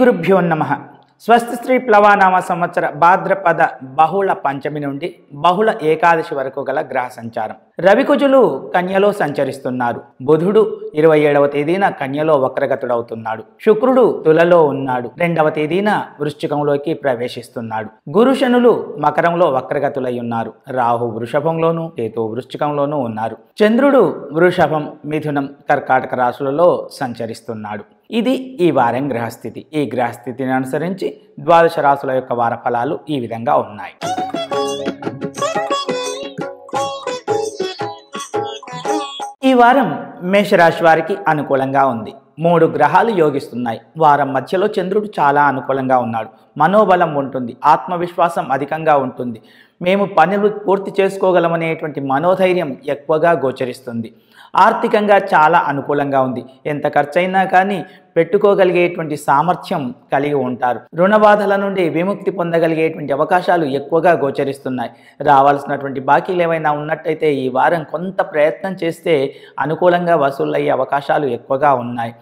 గురుభ్యో నమ స్వస్తి శ్రీ ప్లవానామ సంవత్సర భాద్రపద బహుళ పంచమి నుండి బహుళ ఏకాదశి వరకు గల గ్రహ సంచారం రవికుజులు కన్యలో సంచరిస్తున్నారు బుధుడు ఇరవై ఏడవ తేదీన కన్యలో వక్రగతుడవుతున్నాడు శుక్రుడు తులలో ఉన్నాడు రెండవ తేదీన వృశ్చికంలోకి ప్రవేశిస్తున్నాడు గురుశనులు మకరంలో వక్రగతులై ఉన్నారు రాహు వృషభంలోను కేతు వృశ్చికంలోనూ ఉన్నారు చంద్రుడు వృషభం మిథునం కర్కాటక రాశులలో సంచరిస్తున్నాడు ఇది ఈ వారం గ్రహస్థితి ఈ గ్రహస్థితిని అనుసరించి ద్వాదశ రాశుల యొక్క వార ఫలాలు ఈ విధంగా ఉన్నాయి ఈ వారం మేషరాశి వారికి అనుకూలంగా ఉంది మూడు గ్రహాలు యోగిస్తున్నాయి వారం మధ్యలో చంద్రుడు చాలా అనుకూలంగా ఉన్నాడు మనోబలం ఉంటుంది ఆత్మవిశ్వాసం అధికంగా ఉంటుంది మేము పనులు పూర్తి చేసుకోగలమనేటువంటి మనోధైర్యం ఎక్కువగా గోచరిస్తుంది ఆర్థికంగా చాలా అనుకూలంగా ఉంది ఎంత ఖర్చైనా కానీ పెట్టుకోగలిగేటువంటి సామర్థ్యం కలిగి ఉంటారు రుణ బాధల నుండి విముక్తి పొందగలిగేటువంటి అవకాశాలు ఎక్కువగా గోచరిస్తున్నాయి రావాల్సినటువంటి బాకీలు ఏవైనా ఉన్నట్టయితే ఈ వారం కొంత ప్రయత్నం చేస్తే అనుకూలంగా వసూలయ్యే అవకాశాలు ఎక్కువగా ఉన్నాయి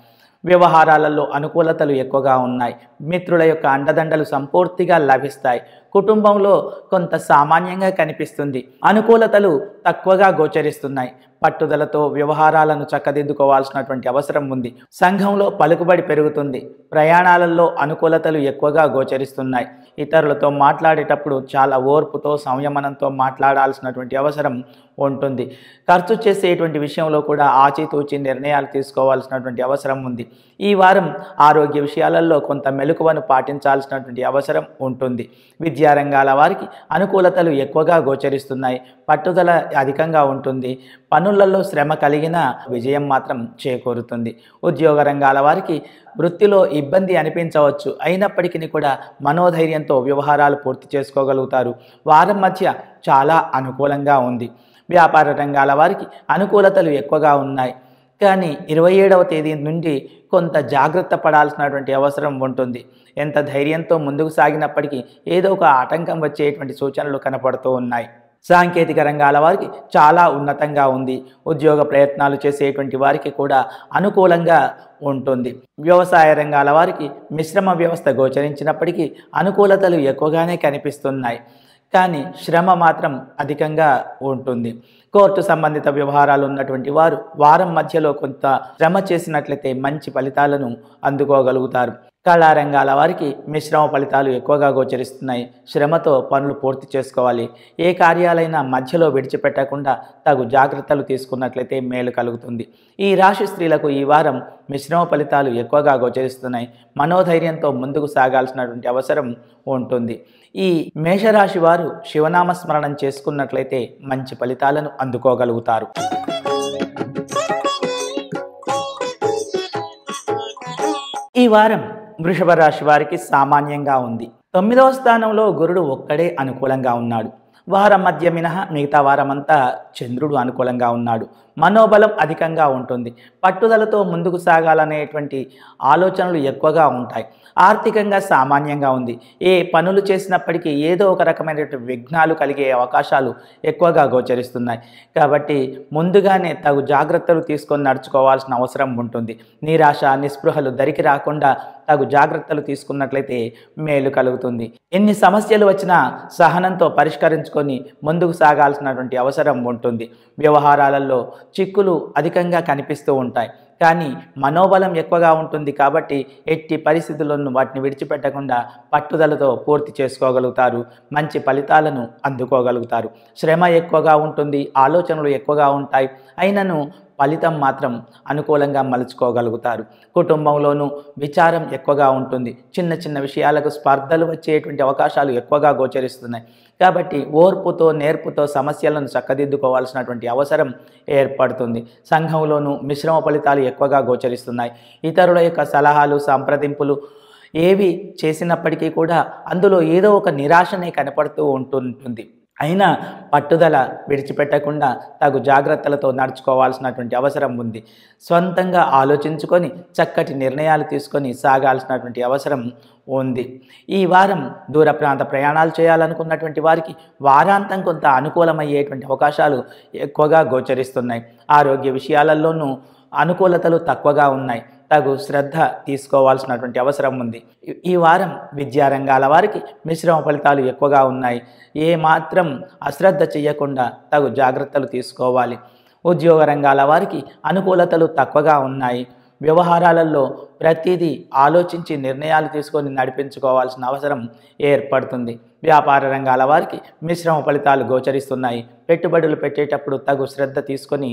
వ్యవహారాలలో అనుకూలతలు ఎక్కువగా ఉన్నాయి మిత్రుల యొక్క అండదండలు సంపూర్తిగా లభిస్తాయి కుటుంబంలో కొంత సామాన్యంగా కనిపిస్తుంది అనుకూలతలు తక్కువగా గోచరిస్తున్నాయి పట్టుదలతో వ్యవహారాలను చక్కదిద్దుకోవాల్సినటువంటి అవసరం ఉంది సంఘంలో పలుకుబడి పెరుగుతుంది ప్రయాణాలలో అనుకూలతలు ఎక్కువగా గోచరిస్తున్నాయి ఇతరులతో మాట్లాడేటప్పుడు చాలా ఓర్పుతో సంయమనంతో మాట్లాడాల్సినటువంటి అవసరం ఉంటుంది ఖర్చు చేసేటువంటి విషయంలో కూడా ఆచితూచి నిర్ణయాలు తీసుకోవాల్సినటువంటి అవసరం ఉంది ఈ వారం ఆరోగ్య విషయాలలో కొంత మెలకువను పాటించాల్సినటువంటి అవసరం ఉంటుంది విద్యారంగాల వారికి అనుకూలతలు ఎక్కువగా గోచరిస్తున్నాయి పట్టుదల అధికంగా ఉంటుంది పనులలో శ్రమ కలిగిన విజయం మాత్రం చేకూరుతుంది ఉద్యోగ రంగాల వారికి వృత్తిలో ఇబ్బంది అనిపించవచ్చు అయినప్పటికీ కూడా మనోధైర్యంతో వ్యవహారాలు పూర్తి చేసుకోగలుగుతారు వారం మధ్య చాలా అనుకూలంగా ఉంది వ్యాపార రంగాల వారికి అనుకూలతలు ఎక్కువగా ఉన్నాయి కానీ ఇరవై ఏడవ తేదీ నుండి కొంత జాగ్రత్త పడాల్సినటువంటి అవసరం ఉంటుంది ఎంత ధైర్యంతో ముందుకు సాగినప్పటికీ ఏదో ఒక ఆటంకం వచ్చేటువంటి సూచనలు కనపడుతూ ఉన్నాయి సాంకేతిక రంగాల వారికి చాలా ఉన్నతంగా ఉంది ఉద్యోగ ప్రయత్నాలు చేసేటువంటి వారికి కూడా అనుకూలంగా ఉంటుంది వ్యవసాయ రంగాల వారికి మిశ్రమ వ్యవస్థ గోచరించినప్పటికీ అనుకూలతలు ఎక్కువగానే కనిపిస్తున్నాయి కానీ శ్రమ మాత్రం అధికంగా ఉంటుంది కోర్టు సంబంధిత వ్యవహారాలు ఉన్నటువంటి వారు వారం మధ్యలో కొంత శ్రమ చేసినట్లయితే మంచి ఫలితాలను అందుకోగలుగుతారు కళారంగాల వారికి మిశ్రమ ఫలితాలు ఎక్కువగా గోచరిస్తున్నాయి శ్రమతో పనులు పూర్తి చేసుకోవాలి ఏ కార్యాలైనా మధ్యలో విడిచిపెట్టకుండా తగు జాగ్రత్తలు తీసుకున్నట్లయితే మేలు కలుగుతుంది ఈ రాశి స్త్రీలకు ఈ వారం మిశ్రమ ఫలితాలు ఎక్కువగా గోచరిస్తున్నాయి మనోధైర్యంతో ముందుకు సాగాల్సినటువంటి అవసరం ఉంటుంది ఈ మేషరాశి వారు శివనామ స్మరణం చేసుకున్నట్లయితే మంచి ఫలితాలను అందుకోగలుగుతారు ఈ వారం వృషభ రాశి వారికి సామాన్యంగా ఉంది తొమ్మిదవ స్థానంలో గురుడు ఒక్కడే అనుకూలంగా ఉన్నాడు వారం మధ్య మినహా మిగతా వారమంతా చంద్రుడు అనుకూలంగా ఉన్నాడు మనోబలం అధికంగా ఉంటుంది పట్టుదలతో ముందుకు సాగాలనేటువంటి ఆలోచనలు ఎక్కువగా ఉంటాయి ఆర్థికంగా సామాన్యంగా ఉంది ఏ పనులు చేసినప్పటికీ ఏదో ఒక రకమైనటువంటి విఘ్నాలు కలిగే అవకాశాలు ఎక్కువగా గోచరిస్తున్నాయి కాబట్టి ముందుగానే తగు జాగ్రత్తలు తీసుకొని నడుచుకోవాల్సిన అవసరం ఉంటుంది నిరాశ నిస్పృహలు దరికి రాకుండా తగు జాగ్రత్తలు తీసుకున్నట్లయితే మేలు కలుగుతుంది ఎన్ని సమస్యలు వచ్చినా సహనంతో పరిష్కరించుకొని ముందుకు సాగాల్సినటువంటి అవసరం ఉంటుంది వ్యవహారాలలో చిక్కులు అధికంగా కనిపిస్తూ ఉంటాయి కానీ మనోబలం ఎక్కువగా ఉంటుంది కాబట్టి ఎట్టి పరిస్థితులను వాటిని విడిచిపెట్టకుండా పట్టుదలతో పూర్తి చేసుకోగలుగుతారు మంచి ఫలితాలను అందుకోగలుగుతారు శ్రమ ఎక్కువగా ఉంటుంది ఆలోచనలు ఎక్కువగా ఉంటాయి అయినను ఫలితం మాత్రం అనుకూలంగా మలుచుకోగలుగుతారు కుటుంబంలోనూ విచారం ఎక్కువగా ఉంటుంది చిన్న చిన్న విషయాలకు స్పర్ధలు వచ్చేటువంటి అవకాశాలు ఎక్కువగా గోచరిస్తున్నాయి కాబట్టి ఓర్పుతో నేర్పుతో సమస్యలను చక్కదిద్దుకోవాల్సినటువంటి అవసరం ఏర్పడుతుంది సంఘంలోనూ మిశ్రమ ఫలితాలు ఎక్కువగా గోచరిస్తున్నాయి ఇతరుల యొక్క సలహాలు సంప్రదింపులు ఏవి చేసినప్పటికీ కూడా అందులో ఏదో ఒక నిరాశనే కనపడుతూ ఉంటుంటుంది అయినా పట్టుదల విడిచిపెట్టకుండా తగు జాగ్రత్తలతో నడుచుకోవాల్సినటువంటి అవసరం ఉంది సొంతంగా ఆలోచించుకొని చక్కటి నిర్ణయాలు తీసుకొని సాగాల్సినటువంటి అవసరం ఉంది ఈ వారం దూర ప్రాంత ప్రయాణాలు చేయాలనుకున్నటువంటి వారికి వారాంతం కొంత అనుకూలమయ్యేటువంటి అవకాశాలు ఎక్కువగా గోచరిస్తున్నాయి ఆరోగ్య విషయాలలోనూ అనుకూలతలు తక్కువగా ఉన్నాయి తగు శ్రద్ధ తీసుకోవాల్సినటువంటి అవసరం ఉంది ఈ వారం విద్యారంగాల వారికి మిశ్రమ ఫలితాలు ఎక్కువగా ఉన్నాయి ఏ మాత్రం అశ్రద్ధ చేయకుండా తగు జాగ్రత్తలు తీసుకోవాలి ఉద్యోగ రంగాల వారికి అనుకూలతలు తక్కువగా ఉన్నాయి వ్యవహారాలలో ప్రతిదీ ఆలోచించి నిర్ణయాలు తీసుకొని నడిపించుకోవాల్సిన అవసరం ఏర్పడుతుంది వ్యాపార రంగాల వారికి మిశ్రమ ఫలితాలు గోచరిస్తున్నాయి పెట్టుబడులు పెట్టేటప్పుడు తగు శ్రద్ధ తీసుకొని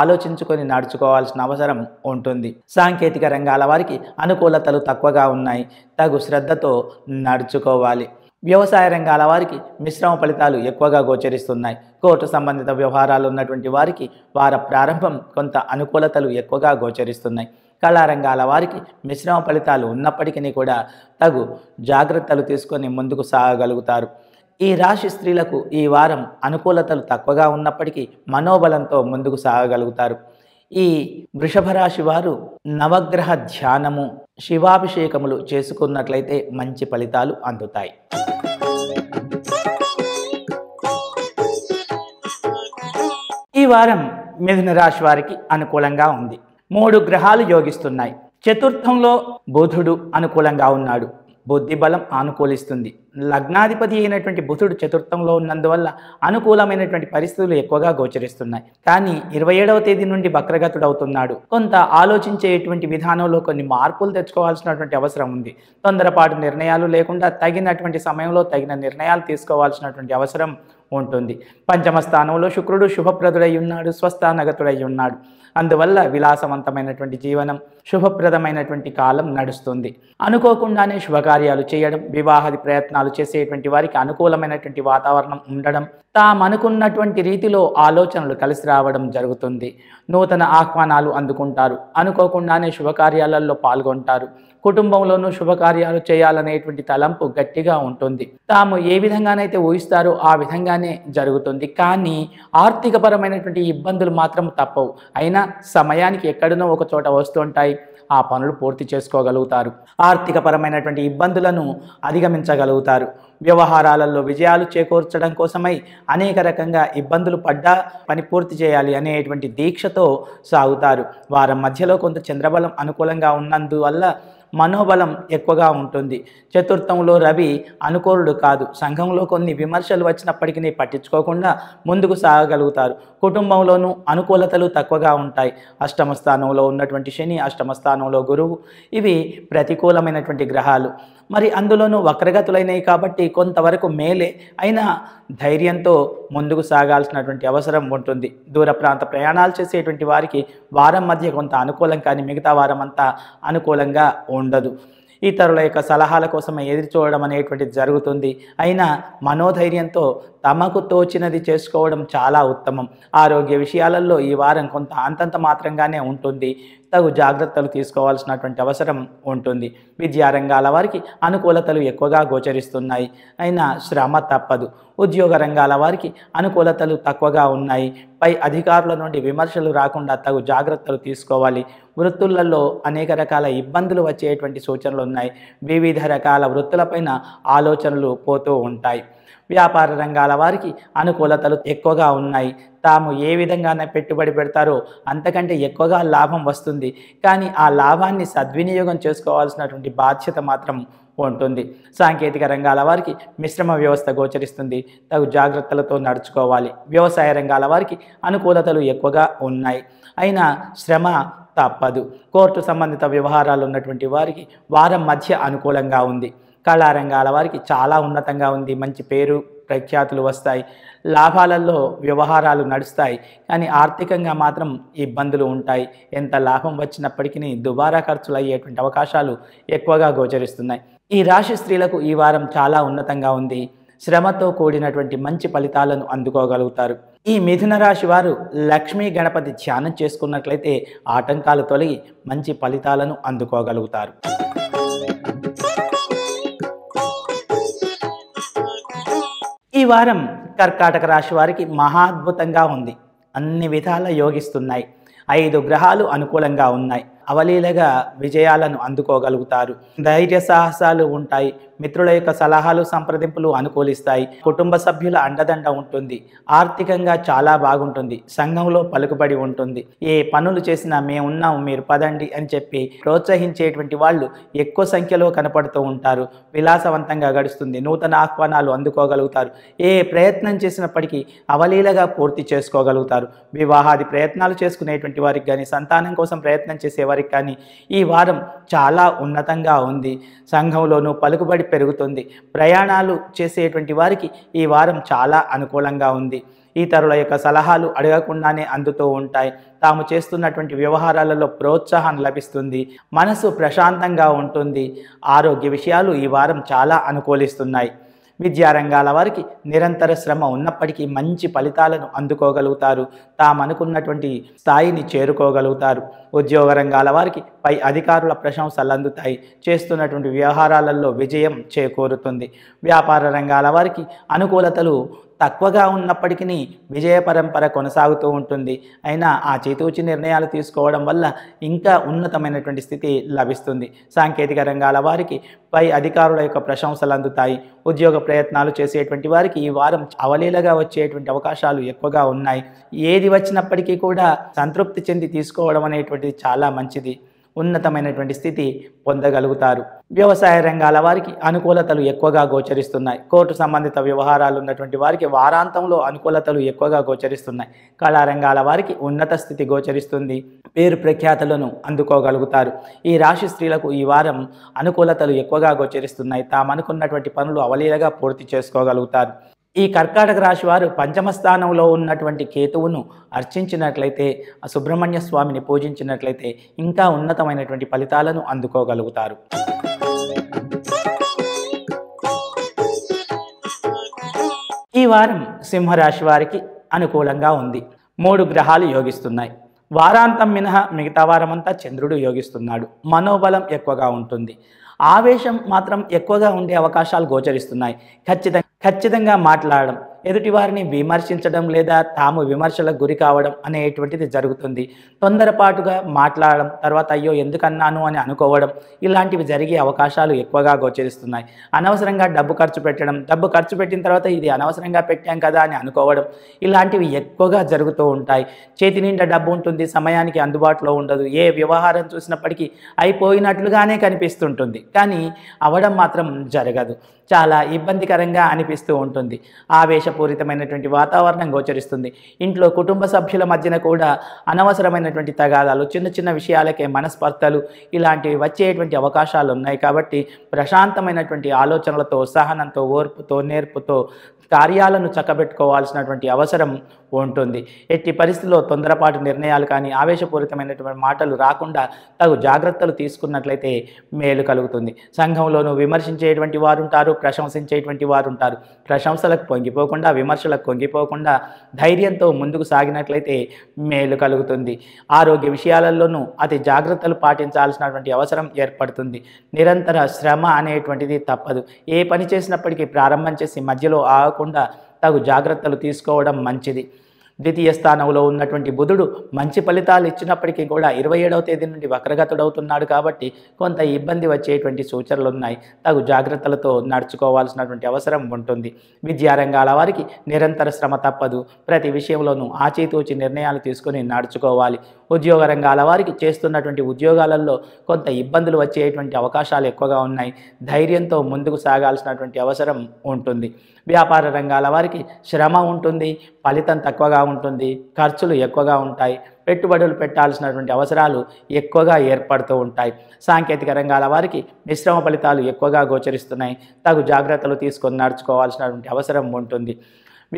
ఆలోచించుకొని నడుచుకోవాల్సిన అవసరం ఉంటుంది సాంకేతిక రంగాల వారికి అనుకూలతలు తక్కువగా ఉన్నాయి తగు శ్రద్ధతో నడుచుకోవాలి వ్యవసాయ రంగాల వారికి మిశ్రమ ఫలితాలు ఎక్కువగా గోచరిస్తున్నాయి కోర్టు సంబంధిత వ్యవహారాలు ఉన్నటువంటి వారికి వార ప్రారంభం కొంత అనుకూలతలు ఎక్కువగా గోచరిస్తున్నాయి కళారంగాల వారికి మిశ్రమ ఫలితాలు ఉన్నప్పటికీ కూడా తగు జాగ్రత్తలు తీసుకొని ముందుకు సాగగలుగుతారు ఈ రాశి స్త్రీలకు ఈ వారం అనుకూలతలు తక్కువగా ఉన్నప్పటికీ మనోబలంతో ముందుకు సాగగలుగుతారు ఈ వృషభ రాశి వారు నవగ్రహ ధ్యానము శివాభిషేకములు చేసుకున్నట్లయితే మంచి ఫలితాలు అందుతాయి ఈ వారం మిథున రాశి వారికి అనుకూలంగా ఉంది మూడు గ్రహాలు యోగిస్తున్నాయి చతుర్థంలో బుధుడు అనుకూలంగా ఉన్నాడు బుద్ధి బలం అనుకూలిస్తుంది లగ్నాధిపతి అయినటువంటి బుధుడు చతుర్థంలో ఉన్నందువల్ల అనుకూలమైనటువంటి పరిస్థితులు ఎక్కువగా గోచరిస్తున్నాయి కానీ ఇరవై ఏడవ తేదీ నుండి బక్రగతుడు అవుతున్నాడు కొంత ఆలోచించేటువంటి విధానంలో కొన్ని మార్పులు తెచ్చుకోవాల్సినటువంటి అవసరం ఉంది తొందరపాటు నిర్ణయాలు లేకుండా తగినటువంటి సమయంలో తగిన నిర్ణయాలు తీసుకోవాల్సినటువంటి అవసరం ఉంటుంది పంచమ స్థానంలో శుక్రుడు శుభప్రదుడై ఉన్నాడు స్వస్థానగతుడై ఉన్నాడు అందువల్ల విలాసవంతమైనటువంటి జీవనం శుభప్రదమైనటువంటి కాలం నడుస్తుంది అనుకోకుండానే శుభకార్యాలు చేయడం వివాహాది ప్రయత్నాలు చేసేటువంటి వారికి అనుకూలమైనటువంటి వాతావరణం ఉండడం తాము అనుకున్నటువంటి రీతిలో ఆలోచనలు కలిసి రావడం జరుగుతుంది నూతన ఆహ్వానాలు అందుకుంటారు అనుకోకుండానే శుభకార్యాలలో పాల్గొంటారు కుటుంబంలోనూ శుభకార్యాలు చేయాలనేటువంటి తలంపు గట్టిగా ఉంటుంది తాము ఏ విధంగానైతే ఊహిస్తారో ఆ విధంగానే జరుగుతుంది కానీ ఆర్థికపరమైనటువంటి ఇబ్బందులు మాత్రం తప్పవు అయినా సమయానికి ఎక్కడనో ఒక చోట వస్తుంటాయి ఆ పనులు పూర్తి చేసుకోగలుగుతారు ఆర్థికపరమైనటువంటి ఇబ్బందులను అధిగమించగలుగుతారు వ్యవహారాలలో విజయాలు చేకూర్చడం కోసమై అనేక రకంగా ఇబ్బందులు పడ్డా పని పూర్తి చేయాలి అనేటువంటి దీక్షతో సాగుతారు వారం మధ్యలో కొంత చంద్రబలం అనుకూలంగా ఉన్నందువల్ల మనోబలం ఎక్కువగా ఉంటుంది చతుర్థంలో రవి అనుకూలుడు కాదు సంఘంలో కొన్ని విమర్శలు వచ్చినప్పటికీ పట్టించుకోకుండా ముందుకు సాగగలుగుతారు కుటుంబంలోనూ అనుకూలతలు తక్కువగా ఉంటాయి అష్టమ స్థానంలో ఉన్నటువంటి శని అష్టమ స్థానంలో గురువు ఇవి ప్రతికూలమైనటువంటి గ్రహాలు మరి అందులోనూ వక్రగతులైనవి కాబట్టి కొంతవరకు మేలే అయినా ధైర్యంతో ముందుకు సాగాల్సినటువంటి అవసరం ఉంటుంది దూర ప్రాంత ప్రయాణాలు చేసేటువంటి వారికి వారం మధ్య కొంత అనుకూలం కానీ మిగతా వారం అంతా అనుకూలంగా ఉండదు ఇతరుల యొక్క సలహాల కోసం ఎదురు చూడడం అనేటువంటిది జరుగుతుంది అయినా మనోధైర్యంతో తమకు తోచినది చేసుకోవడం చాలా ఉత్తమం ఆరోగ్య విషయాలలో ఈ వారం కొంత అంతంత మాత్రంగానే ఉంటుంది తగు జాగ్రత్తలు తీసుకోవాల్సినటువంటి అవసరం ఉంటుంది విద్యారంగాల వారికి అనుకూలతలు ఎక్కువగా గోచరిస్తున్నాయి అయినా శ్రమ తప్పదు ఉద్యోగ రంగాల వారికి అనుకూలతలు తక్కువగా ఉన్నాయి పై అధికారుల నుండి విమర్శలు రాకుండా తగు జాగ్రత్తలు తీసుకోవాలి వృత్తులలో అనేక రకాల ఇబ్బందులు వచ్చేటువంటి సూచనలు ఉన్నాయి వివిధ రకాల వృత్తులపైన ఆలోచనలు పోతూ ఉంటాయి వ్యాపార రంగాల వారికి అనుకూలతలు ఎక్కువగా ఉన్నాయి తాము ఏ విధంగా పెట్టుబడి పెడతారో అంతకంటే ఎక్కువగా లాభం వస్తుంది కానీ ఆ లాభాన్ని సద్వినియోగం చేసుకోవాల్సినటువంటి బాధ్యత మాత్రం ఉంటుంది సాంకేతిక రంగాల వారికి మిశ్రమ వ్యవస్థ గోచరిస్తుంది తగు జాగ్రత్తలతో నడుచుకోవాలి వ్యవసాయ రంగాల వారికి అనుకూలతలు ఎక్కువగా ఉన్నాయి అయినా శ్రమ తప్పదు కోర్టు సంబంధిత వ్యవహారాలు ఉన్నటువంటి వారికి వారం మధ్య అనుకూలంగా ఉంది కళారంగాల వారికి చాలా ఉన్నతంగా ఉంది మంచి పేరు ప్రఖ్యాతులు వస్తాయి లాభాలలో వ్యవహారాలు నడుస్తాయి కానీ ఆర్థికంగా మాత్రం ఇబ్బందులు ఉంటాయి ఎంత లాభం వచ్చినప్పటికీ దుబారా ఖర్చులు అయ్యేటువంటి అవకాశాలు ఎక్కువగా గోచరిస్తున్నాయి ఈ రాశి స్త్రీలకు ఈ వారం చాలా ఉన్నతంగా ఉంది శ్రమతో కూడినటువంటి మంచి ఫలితాలను అందుకోగలుగుతారు ఈ మిథున రాశి వారు లక్ష్మీ గణపతి ధ్యానం చేసుకున్నట్లయితే ఆటంకాలు తొలగి మంచి ఫలితాలను అందుకోగలుగుతారు వారం కర్కాటక రాశి వారికి మహాద్భుతంగా ఉంది అన్ని విధాల యోగిస్తున్నాయి ఐదు గ్రహాలు అనుకూలంగా ఉన్నాయి అవలీలగా విజయాలను అందుకోగలుగుతారు ధైర్య సాహసాలు ఉంటాయి మిత్రుల యొక్క సలహాలు సంప్రదింపులు అనుకూలిస్తాయి కుటుంబ సభ్యుల అండదండ ఉంటుంది ఆర్థికంగా చాలా బాగుంటుంది సంఘంలో పలుకుబడి ఉంటుంది ఏ పనులు చేసినా మేమున్నాం మీరు పదండి అని చెప్పి ప్రోత్సహించేటువంటి వాళ్ళు ఎక్కువ సంఖ్యలో కనపడుతూ ఉంటారు విలాసవంతంగా గడుస్తుంది నూతన ఆహ్వానాలు అందుకోగలుగుతారు ఏ ప్రయత్నం చేసినప్పటికీ అవలీలగా పూర్తి చేసుకోగలుగుతారు వివాహాది ప్రయత్నాలు చేసుకునేటువంటి వారికి కానీ సంతానం కోసం ప్రయత్నం చేసే వరకు కానీ ఈ వారం చాలా ఉన్నతంగా ఉంది సంఘంలోనూ పలుకుబడి పెరుగుతుంది ప్రయాణాలు చేసేటువంటి వారికి ఈ వారం చాలా అనుకూలంగా ఉంది ఇతరుల యొక్క సలహాలు అడగకుండానే అందుతూ ఉంటాయి తాము చేస్తున్నటువంటి వ్యవహారాలలో ప్రోత్సాహం లభిస్తుంది మనసు ప్రశాంతంగా ఉంటుంది ఆరోగ్య విషయాలు ఈ వారం చాలా అనుకూలిస్తున్నాయి విద్యారంగాల వారికి నిరంతర శ్రమ ఉన్నప్పటికీ మంచి ఫలితాలను అందుకోగలుగుతారు తాము అనుకున్నటువంటి స్థాయిని చేరుకోగలుగుతారు ఉద్యోగ రంగాల వారికి పై అధికారుల ప్రశంసలు అందుతాయి చేస్తున్నటువంటి వ్యవహారాలలో విజయం చేకూరుతుంది వ్యాపార రంగాల వారికి అనుకూలతలు తక్కువగా ఉన్నప్పటికీ విజయ పరంపర కొనసాగుతూ ఉంటుంది అయినా ఆ చేతూచి నిర్ణయాలు తీసుకోవడం వల్ల ఇంకా ఉన్నతమైనటువంటి స్థితి లభిస్తుంది సాంకేతిక రంగాల వారికి పై అధికారుల యొక్క ప్రశంసలు అందుతాయి ఉద్యోగ ప్రయత్నాలు చేసేటువంటి వారికి ఈ వారం అవలీలగా వచ్చేటువంటి అవకాశాలు ఎక్కువగా ఉన్నాయి ఏది వచ్చినప్పటికీ కూడా సంతృప్తి చెంది తీసుకోవడం అనేటువంటిది చాలా మంచిది ఉన్నతమైనటువంటి స్థితి పొందగలుగుతారు వ్యవసాయ రంగాల వారికి అనుకూలతలు ఎక్కువగా గోచరిస్తున్నాయి కోర్టు సంబంధిత వ్యవహారాలు ఉన్నటువంటి వారికి వారాంతంలో అనుకూలతలు ఎక్కువగా గోచరిస్తున్నాయి కళారంగాల వారికి ఉన్నత స్థితి గోచరిస్తుంది పేరు ప్రఖ్యాతలను అందుకోగలుగుతారు ఈ రాశి స్త్రీలకు ఈ వారం అనుకూలతలు ఎక్కువగా గోచరిస్తున్నాయి తాము అనుకున్నటువంటి పనులు అవలీలగా పూర్తి చేసుకోగలుగుతారు ఈ కర్కాటక రాశి వారు పంచమ స్థానంలో ఉన్నటువంటి కేతువును అర్చించినట్లయితే సుబ్రహ్మణ్య స్వామిని పూజించినట్లయితే ఇంకా ఉన్నతమైనటువంటి ఫలితాలను అందుకోగలుగుతారు ఈ వారం సింహరాశి వారికి అనుకూలంగా ఉంది మూడు గ్రహాలు యోగిస్తున్నాయి వారాంతం మినహా మిగతా వారమంతా చంద్రుడు యోగిస్తున్నాడు మనోబలం ఎక్కువగా ఉంటుంది ఆవేశం మాత్రం ఎక్కువగా ఉండే అవకాశాలు గోచరిస్తున్నాయి ఖచ్చితంగా ఖచ్చితంగా మాట్లాడడం ఎదుటి వారిని విమర్శించడం లేదా తాము విమర్శలకు గురి కావడం అనేటువంటిది జరుగుతుంది తొందరపాటుగా మాట్లాడడం తర్వాత అయ్యో ఎందుకన్నాను అని అనుకోవడం ఇలాంటివి జరిగే అవకాశాలు ఎక్కువగా గోచరిస్తున్నాయి అనవసరంగా డబ్బు ఖర్చు పెట్టడం డబ్బు ఖర్చు పెట్టిన తర్వాత ఇది అనవసరంగా పెట్టాం కదా అని అనుకోవడం ఇలాంటివి ఎక్కువగా జరుగుతూ ఉంటాయి చేతి నిండా డబ్బు ఉంటుంది సమయానికి అందుబాటులో ఉండదు ఏ వ్యవహారం చూసినప్పటికీ అయిపోయినట్లుగానే కనిపిస్తుంటుంది కానీ అవడం మాత్రం జరగదు చాలా ఇబ్బందికరంగా అనిపిస్తూ ఉంటుంది ఆవేశం కామేక్షపూరితమైనటువంటి వాతావరణం గోచరిస్తుంది ఇంట్లో కుటుంబ సభ్యుల మధ్యన కూడా అనవసరమైనటువంటి తగాదాలు చిన్న చిన్న విషయాలకే మనస్పర్ధలు ఇలాంటివి వచ్చేటువంటి అవకాశాలు ఉన్నాయి కాబట్టి ప్రశాంతమైనటువంటి ఆలోచనలతో సహనంతో ఓర్పుతో నేర్పుతో కార్యాలను చక్కబెట్టుకోవాల్సినటువంటి అవసరం ఉంటుంది ఎట్టి పరిస్థితుల్లో తొందరపాటు నిర్ణయాలు కానీ ఆవేశపూరితమైనటువంటి మాటలు రాకుండా తగు జాగ్రత్తలు తీసుకున్నట్లయితే మేలు కలుగుతుంది సంఘంలోనూ విమర్శించేటువంటి వారు ఉంటారు ప్రశంసించేటువంటి వారు ఉంటారు ప్రశంసలకు పొంగిపోకుండా విమర్శలకు పొంగిపోకుండా ధైర్యంతో ముందుకు సాగినట్లయితే మేలు కలుగుతుంది ఆరోగ్య విషయాలలోనూ అతి జాగ్రత్తలు పాటించాల్సినటువంటి అవసరం ఏర్పడుతుంది నిరంతర శ్రమ అనేటువంటిది తప్పదు ఏ పని చేసినప్పటికీ ప్రారంభం చేసి మధ్యలో ఆగకుండా తగు జాగ్రత్తలు తీసుకోవడం మంచిది ద్వితీయ స్థానంలో ఉన్నటువంటి బుధుడు మంచి ఫలితాలు ఇచ్చినప్పటికీ కూడా ఇరవై ఏడవ తేదీ నుండి వక్రగతుడవుతున్నాడు కాబట్టి కొంత ఇబ్బంది వచ్చేటువంటి సూచనలు ఉన్నాయి తగు జాగ్రత్తలతో నడుచుకోవాల్సినటువంటి అవసరం ఉంటుంది విద్యారంగాల వారికి నిరంతర శ్రమ తప్పదు ప్రతి విషయంలోనూ ఆచితూచి నిర్ణయాలు తీసుకుని నడుచుకోవాలి ఉద్యోగ రంగాల వారికి చేస్తున్నటువంటి ఉద్యోగాలలో కొంత ఇబ్బందులు వచ్చేటువంటి అవకాశాలు ఎక్కువగా ఉన్నాయి ధైర్యంతో ముందుకు సాగాల్సినటువంటి అవసరం ఉంటుంది వ్యాపార రంగాల వారికి శ్రమ ఉంటుంది ఫలితం తక్కువగా ఉంటుంది ఖర్చులు ఎక్కువగా ఉంటాయి పెట్టుబడులు పెట్టాల్సినటువంటి అవసరాలు ఎక్కువగా ఏర్పడుతూ ఉంటాయి సాంకేతిక రంగాల వారికి మిశ్రమ ఫలితాలు ఎక్కువగా గోచరిస్తున్నాయి తగు జాగ్రత్తలు తీసుకొని నడుచుకోవాల్సినటువంటి అవసరం ఉంటుంది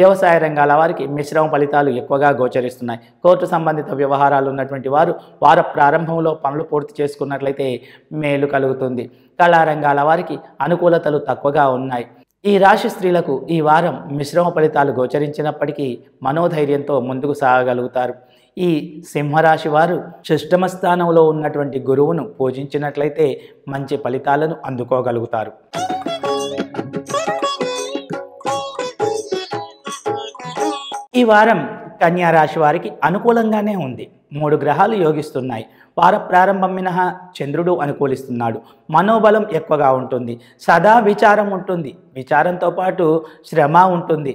వ్యవసాయ రంగాల వారికి మిశ్రమ ఫలితాలు ఎక్కువగా గోచరిస్తున్నాయి కోర్టు సంబంధిత వ్యవహారాలు ఉన్నటువంటి వారు వార ప్రారంభంలో పనులు పూర్తి చేసుకున్నట్లయితే మేలు కలుగుతుంది కళారంగాల వారికి అనుకూలతలు తక్కువగా ఉన్నాయి ఈ రాశి స్త్రీలకు ఈ వారం మిశ్రమ ఫలితాలు గోచరించినప్పటికీ మనోధైర్యంతో ముందుకు సాగగలుగుతారు ఈ సింహరాశి వారు సుష్టమ స్థానంలో ఉన్నటువంటి గురువును పూజించినట్లయితే మంచి ఫలితాలను అందుకోగలుగుతారు ఈ వారం కన్యా రాశి వారికి అనుకూలంగానే ఉంది మూడు గ్రహాలు యోగిస్తున్నాయి వార ప్రారంభం మినహా చంద్రుడు అనుకూలిస్తున్నాడు మనోబలం ఎక్కువగా ఉంటుంది సదా విచారం ఉంటుంది విచారంతో పాటు శ్రమ ఉంటుంది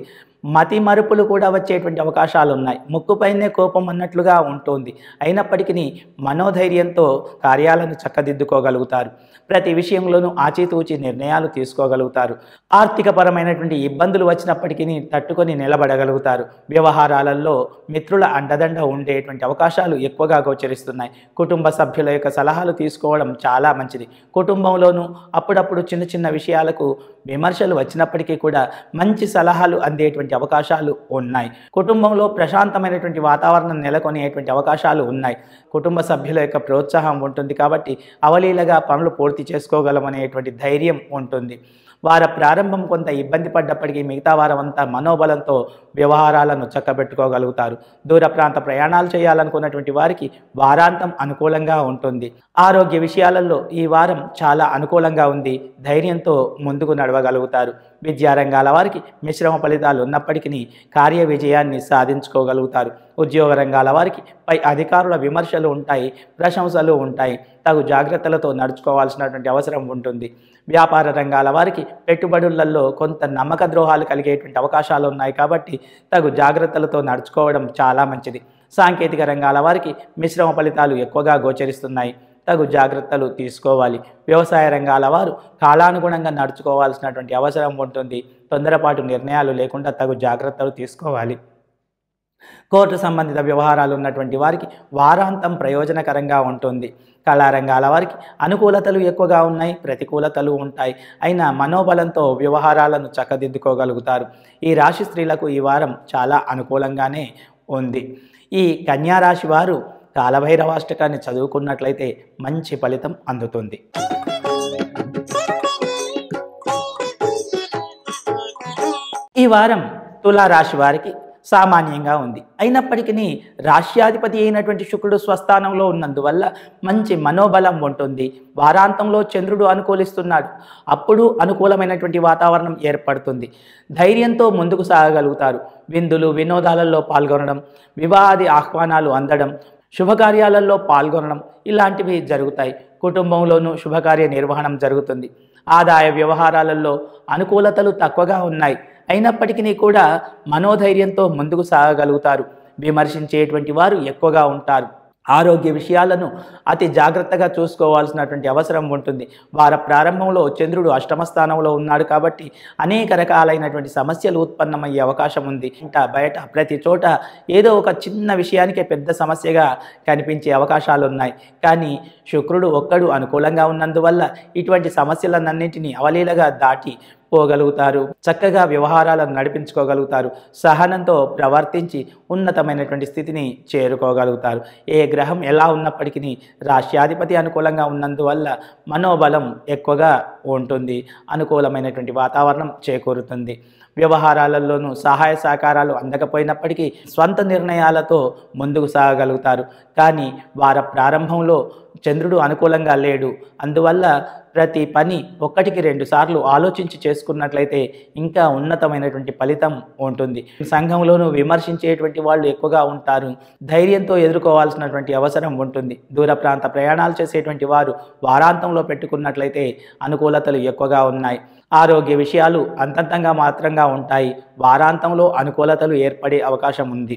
మతి మరుపులు కూడా వచ్చేటువంటి అవకాశాలు ఉన్నాయి ముక్కుపైనే కోపం అన్నట్లుగా ఉంటుంది అయినప్పటికీ మనోధైర్యంతో కార్యాలను చక్కదిద్దుకోగలుగుతారు ప్రతి విషయంలోనూ ఆచితూచి నిర్ణయాలు తీసుకోగలుగుతారు ఆర్థికపరమైనటువంటి ఇబ్బందులు వచ్చినప్పటికీ తట్టుకొని నిలబడగలుగుతారు వ్యవహారాలలో మిత్రుల అండదండ ఉండేటువంటి అవకాశాలు ఎక్కువగా గోచరిస్తున్నాయి కుటుంబ సభ్యుల యొక్క సలహాలు తీసుకోవడం చాలా మంచిది కుటుంబంలోనూ అప్పుడప్పుడు చిన్న చిన్న విషయాలకు విమర్శలు వచ్చినప్పటికీ కూడా మంచి సలహాలు అందేటువంటి అవకాశాలు ఉన్నాయి కుటుంబంలో ప్రశాంతమైనటువంటి వాతావరణం నెలకొనేటువంటి అవకాశాలు ఉన్నాయి కుటుంబ సభ్యుల యొక్క ప్రోత్సాహం ఉంటుంది కాబట్టి అవలీలగా పనులు పూర్తి పూర్తి చేసుకోగలమనేటువంటి ధైర్యం ఉంటుంది వార ప్రారంభం కొంత ఇబ్బంది పడ్డప్పటికీ మిగతా వారం అంతా మనోబలంతో వ్యవహారాలను చక్కబెట్టుకోగలుగుతారు దూర ప్రాంత ప్రయాణాలు చేయాలనుకున్నటువంటి వారికి వారాంతం అనుకూలంగా ఉంటుంది ఆరోగ్య విషయాలలో ఈ వారం చాలా అనుకూలంగా ఉంది ధైర్యంతో ముందుకు నడవగలుగుతారు విద్యారంగాల వారికి మిశ్రమ ఫలితాలు ఉన్నప్పటికీ కార్య విజయాన్ని సాధించుకోగలుగుతారు ఉద్యోగ రంగాల వారికి పై అధికారుల విమర్శలు ఉంటాయి ప్రశంసలు ఉంటాయి తగు జాగ్రత్తలతో నడుచుకోవాల్సినటువంటి అవసరం ఉంటుంది వ్యాపార రంగాల వారికి పెట్టుబడులలో కొంత నమ్మక ద్రోహాలు కలిగేటువంటి అవకాశాలు ఉన్నాయి కాబట్టి తగు జాగ్రత్తలతో నడుచుకోవడం చాలా మంచిది సాంకేతిక రంగాల వారికి మిశ్రమ ఫలితాలు ఎక్కువగా గోచరిస్తున్నాయి తగు జాగ్రత్తలు తీసుకోవాలి వ్యవసాయ రంగాల వారు కాలానుగుణంగా నడుచుకోవాల్సినటువంటి అవసరం ఉంటుంది తొందరపాటు నిర్ణయాలు లేకుండా తగు జాగ్రత్తలు తీసుకోవాలి కోర్టు సంబంధిత వ్యవహారాలు ఉన్నటువంటి వారికి వారాంతం ప్రయోజనకరంగా ఉంటుంది కళారంగాల వారికి అనుకూలతలు ఎక్కువగా ఉన్నాయి ప్రతికూలతలు ఉంటాయి అయినా మనోబలంతో వ్యవహారాలను చక్కదిద్దుకోగలుగుతారు ఈ రాశి స్త్రీలకు ఈ వారం చాలా అనుకూలంగానే ఉంది ఈ కన్యా రాశి వారు కాలభైరవాష్టకాన్ని చదువుకున్నట్లయితే మంచి ఫలితం అందుతుంది ఈ వారం తులారాశి వారికి సామాన్యంగా ఉంది అయినప్పటికీ రాష్ట్రాధిపతి అయినటువంటి శుక్రుడు స్వస్థానంలో ఉన్నందువల్ల మంచి మనోబలం ఉంటుంది వారాంతంలో చంద్రుడు అనుకూలిస్తున్నాడు అప్పుడు అనుకూలమైనటువంటి వాతావరణం ఏర్పడుతుంది ధైర్యంతో ముందుకు సాగగలుగుతారు విందులు వినోదాలలో పాల్గొనడం వివాహాది ఆహ్వానాలు అందడం శుభకార్యాలలో పాల్గొనడం ఇలాంటివి జరుగుతాయి కుటుంబంలోనూ శుభకార్య నిర్వహణం జరుగుతుంది ఆదాయ వ్యవహారాలలో అనుకూలతలు తక్కువగా ఉన్నాయి అయినప్పటికీ కూడా మనోధైర్యంతో ముందుకు సాగగలుగుతారు విమర్శించేటువంటి వారు ఎక్కువగా ఉంటారు ఆరోగ్య విషయాలను అతి జాగ్రత్తగా చూసుకోవాల్సినటువంటి అవసరం ఉంటుంది వార ప్రారంభంలో చంద్రుడు అష్టమ స్థానంలో ఉన్నాడు కాబట్టి అనేక రకాలైనటువంటి సమస్యలు ఉత్పన్నమయ్యే అవకాశం ఉంది ఇంట బయట ప్రతి చోట ఏదో ఒక చిన్న విషయానికే పెద్ద సమస్యగా కనిపించే అవకాశాలు ఉన్నాయి కానీ శుక్రుడు ఒక్కడు అనుకూలంగా ఉన్నందువల్ల ఇటువంటి సమస్యలన్నింటినీ అవలీలగా దాటి పోగలుగుతారు చక్కగా వ్యవహారాలను నడిపించుకోగలుగుతారు సహనంతో ప్రవర్తించి ఉన్నతమైనటువంటి స్థితిని చేరుకోగలుగుతారు ఏ గ్రహం ఎలా ఉన్నప్పటికీ రాష్ట్రాధిపతి అనుకూలంగా ఉన్నందువల్ల మనోబలం ఎక్కువగా ఉంటుంది అనుకూలమైనటువంటి వాతావరణం చేకూరుతుంది వ్యవహారాలలోనూ సహాయ సహకారాలు అందకపోయినప్పటికీ స్వంత నిర్ణయాలతో ముందుకు సాగగలుగుతారు కానీ వార ప్రారంభంలో చంద్రుడు అనుకూలంగా లేడు అందువల్ల ప్రతి పని ఒకటికి రెండు సార్లు ఆలోచించి చేసుకున్నట్లయితే ఇంకా ఉన్నతమైనటువంటి ఫలితం ఉంటుంది సంఘంలోనూ విమర్శించేటువంటి వాళ్ళు ఎక్కువగా ఉంటారు ధైర్యంతో ఎదుర్కోవాల్సినటువంటి అవసరం ఉంటుంది దూర ప్రాంత ప్రయాణాలు చేసేటువంటి వారు వారాంతంలో పెట్టుకున్నట్లయితే అనుకూలతలు ఎక్కువగా ఉన్నాయి ఆరోగ్య విషయాలు అంతంతంగా మాత్రంగా ఉంటాయి వారాంతంలో అనుకూలతలు ఏర్పడే అవకాశం ఉంది